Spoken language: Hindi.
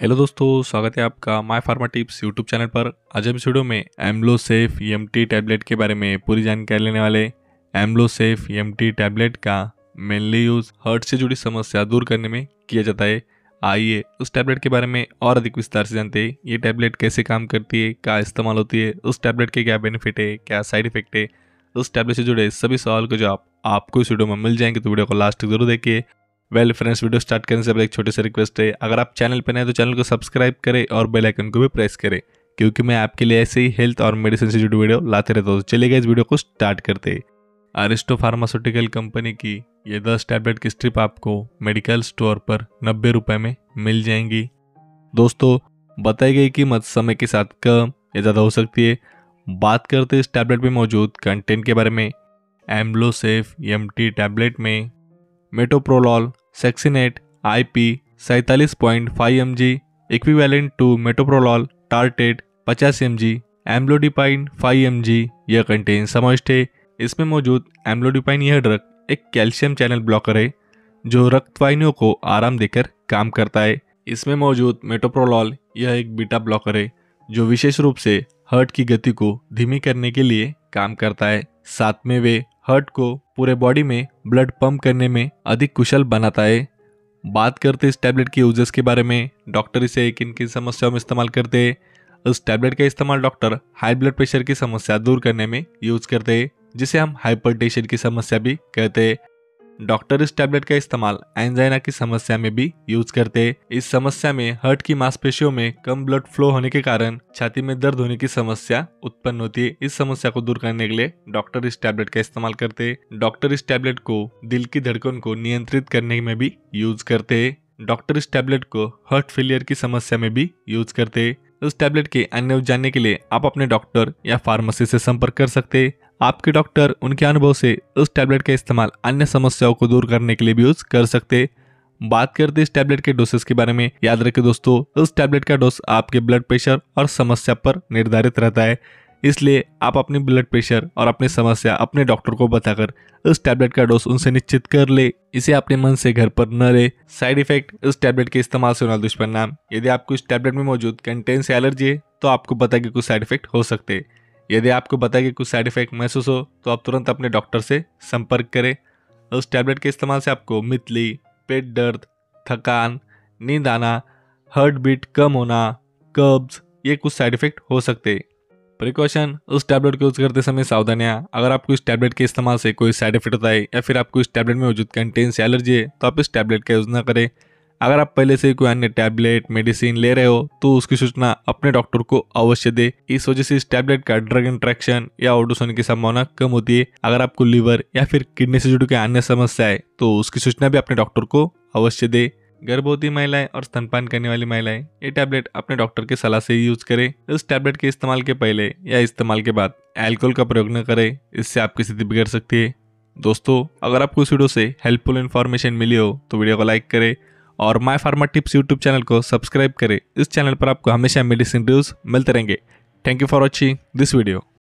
हेलो दोस्तों स्वागत है आपका my pharma tips YouTube channel पर आज हम स्टूडियो वीडियो में एम्बलो सेफ एम टैबलेट के बारे में पूरी जानकारी लेने वाले एम्बलो सेफ एम टैबलेट का मेनली यूज़ हर्ट से जुड़ी समस्या दूर करने में किया जाता है आइए उस टैबलेट के बारे में और अधिक विस्तार से जानते हैं ये टैबलेट कैसे काम करती है क्या इस्तेमाल होती है उस टैबलेट के क्या बेनिफिट है क्या साइड इफेक्ट है उस टैबलेट से जुड़े सभी सवाल के जवाब आपको इस वीडियो में मिल जाएंगे तो वीडियो को लास्ट तक जरूर देखिए वेल फ्रेंड्स वीडियो स्टार्ट करने से पहले एक छोटे से रिक्वेस्ट है अगर आप चैनल पर नए तो चैनल को सब्सक्राइब करें और बेल आइकन को भी प्रेस करें क्योंकि मैं आपके लिए ऐसे ही हेल्थ और मेडिसिन से जुड़ी वीडियो लाते रहता हूँ चलिए इस वीडियो को स्टार्ट करते हैं अरिस्टो फार्मास्यूटिकल कंपनी की ये दस टैबलेट की स्ट्रिप आपको मेडिकल स्टोर पर नब्बे रुपये में मिल जाएंगी दोस्तों बताई गई कीमत समय के साथ कम या ज़्यादा हो सकती है बात करते इस टैबलेट में मौजूद कंटेंट के बारे में एम्ब्लोसेफ एम टैबलेट में मेटोप्रोलॉल सेक्सिनेट आईपी सैंतालीस point five M G equivalent to metoprolol tartrate पचास M G amlodipine five M G यह कंटेन समाविष्ट है इसमें मौजूद एम्ब्लोडिपाइन यह ड्रग एक कैल्शियम चैनल ब्लॉकर है जो रक्तवाहिनियों को आराम देकर काम करता है इसमें मौजूद मेटोप्रोलॉल यह एक बीटा ब्लॉकर है जो विशेष रूप से हर्ट की गति को धीमी करने के लिए काम करता है साथ में वे हर्ट को पूरे बॉडी में ब्लड पंप करने में अधिक कुशल बनाता है बात करते इस टैबलेट के यूजेस के बारे में डॉक्टर इसे किन किन समस्याओं में इस्तेमाल करते हैं इस टैबलेट का इस्तेमाल डॉक्टर हाई ब्लड प्रेशर की समस्या दूर करने में यूज करते हैं जिसे हम हाइपरटेंशन की समस्या भी कहते हैं डॉक्टर इस टैबलेट का इस्तेमाल एंजाइना की समस्या में भी यूज करते इस समस्या में हर्ट की मांसपेशियों में कम ब्लड फ्लो होने के कारण छाती में दर्द होने की समस्या उत्पन्न होती है इस समस्या को दूर करने के लिए डॉक्टर इस टैबलेट का इस्तेमाल करते डॉक्टर इस टैबलेट को दिल की धड़कन को नियंत्रित करने में भी यूज करते डॉक्टर इस टैबलेट को हार्ट फेलियर की समस्या में भी यूज करते इस टैबलेट के अन्य जानने के लिए आप अपने डॉक्टर या फार्मेसी से संपर्क कर सकते आपके डॉक्टर उनके अनुभव से इस टैबलेट का इस्तेमाल अन्य समस्याओं को दूर करने के लिए भी यूज़ कर सकते बात करते इस टैबलेट के डोसेस के बारे में याद रखें दोस्तों इस टैबलेट का डोस आपके ब्लड प्रेशर और समस्या पर निर्धारित रहता है इसलिए आप अपने ब्लड प्रेशर और अपनी समस्या अपने डॉक्टर को बताकर इस टैबलेट का डोज उनसे निश्चित कर ले इसे अपने मन से घर पर न ले साइड इफेक्ट इस टैबलेट के इस्तेमाल से होना दुष्परिणाम यदि आपको इस टैबलेट में मौजूद कंटेन से एलर्जी है तो आपको पता कि कुछ साइड इफेक्ट हो सकते हैं यदि आपको बताया कि कुछ साइड इफेक्ट महसूस हो तो आप तुरंत अपने डॉक्टर से संपर्क करें उस टैबलेट के इस्तेमाल से आपको मितली पेट दर्द थकान नींद आना हार्ट बीट कम होना कब्ज ये कुछ साइड इफेक्ट हो सकते प्रिकॉशन उस टैबलेट को यूज़ करते समय सावधानियाँ अगर आपको इस टैबलेट के इस्तेमाल से कोई साइड इफेक्ट होता है या फिर आपको इस टैबलेट में मौजूद कंटेंस एलर्जी है तो आप इस टैबलेट का यूज़ ना करें अगर आप पहले से कोई अन्य टैबलेट मेडिसिन ले रहे हो तो उसकी सूचना अपने डॉक्टर को अवश्य दे इस वजह से इस टैबलेट का ड्रग इंट्रैक्शन या ऑडोस होने की संभावना कम होती है अगर आपको लीवर या फिर किडनी से जुड़ी कोई अन्य समस्या है तो उसकी सूचना भी अपने डॉक्टर को अवश्य दे गर्भवती महिलाएं और स्तनपान करने वाली महिलाएं ये टैबलेट अपने डॉक्टर के सलाह से यूज करें इस टैबलेट के इस्तेमाल के पहले या इस्तेमाल के बाद अल्कोहल का प्रयोग न करें इससे आपकी स्थिति बिगड़ सकती है दोस्तों अगर आपको इस वीडियो से हेल्पफुल इन्फॉर्मेशन मिली हो तो वीडियो को लाइक करें और my pharma tips YouTube channel को सब्सक्राइब करें इस चैनल पर आपको हमेशा मेडिसिन रिव्यूज़ मिलते रहेंगे thank you for watching this video